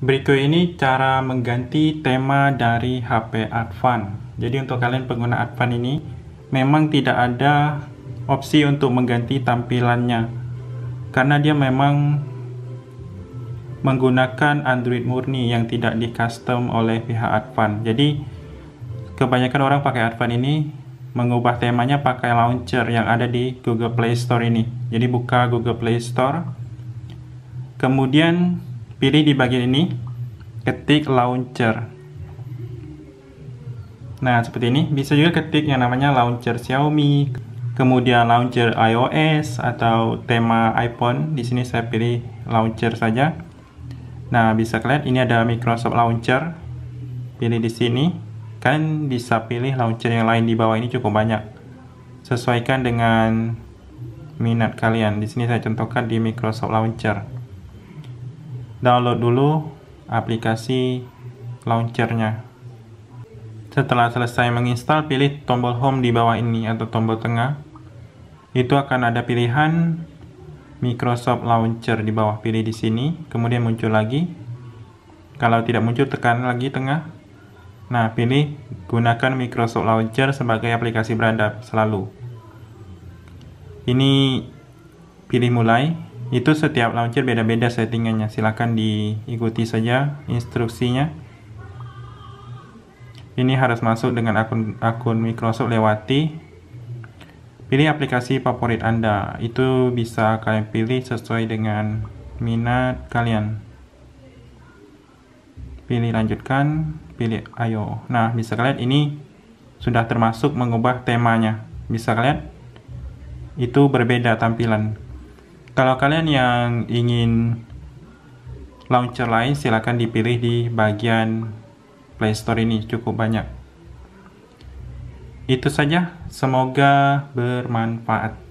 Berikut ini cara mengganti tema dari HP Advan. Jadi untuk kalian pengguna Advan ini memang tidak ada opsi untuk mengganti tampilannya karena dia memang menggunakan Android murni yang tidak di custom oleh pihak Advan. Jadi kebanyakan orang pakai Advan ini mengubah temanya pakai launcher yang ada di Google Play Store ini. Jadi buka Google Play Store. Kemudian pilih di bagian ini ketik launcher nah seperti ini bisa juga ketik yang namanya launcher Xiaomi kemudian launcher iOS atau tema iPhone di sini saya pilih launcher saja nah bisa kalian ini ada Microsoft launcher pilih di sini kalian bisa pilih launcher yang lain di bawah ini cukup banyak sesuaikan dengan minat kalian di sini saya contohkan di Microsoft launcher download dulu aplikasi launchernya. Setelah selesai menginstal, pilih tombol home di bawah ini atau tombol tengah. Itu akan ada pilihan Microsoft Launcher di bawah, pilih di sini, kemudian muncul lagi. Kalau tidak muncul, tekan lagi tengah. Nah, pilih gunakan Microsoft Launcher sebagai aplikasi beradab selalu. Ini pilih mulai, itu setiap launcher beda-beda settingannya. Silahkan diikuti saja instruksinya. Ini harus masuk dengan akun akun Microsoft lewati. Pilih aplikasi favorit Anda. Itu bisa kalian pilih sesuai dengan minat kalian. Pilih lanjutkan, pilih ayo. Nah, bisa kalian ini sudah termasuk mengubah temanya. Bisa kalian itu berbeda tampilan kalau kalian yang ingin launcher lain silahkan dipilih di bagian Play Store ini cukup banyak. Itu saja, semoga bermanfaat.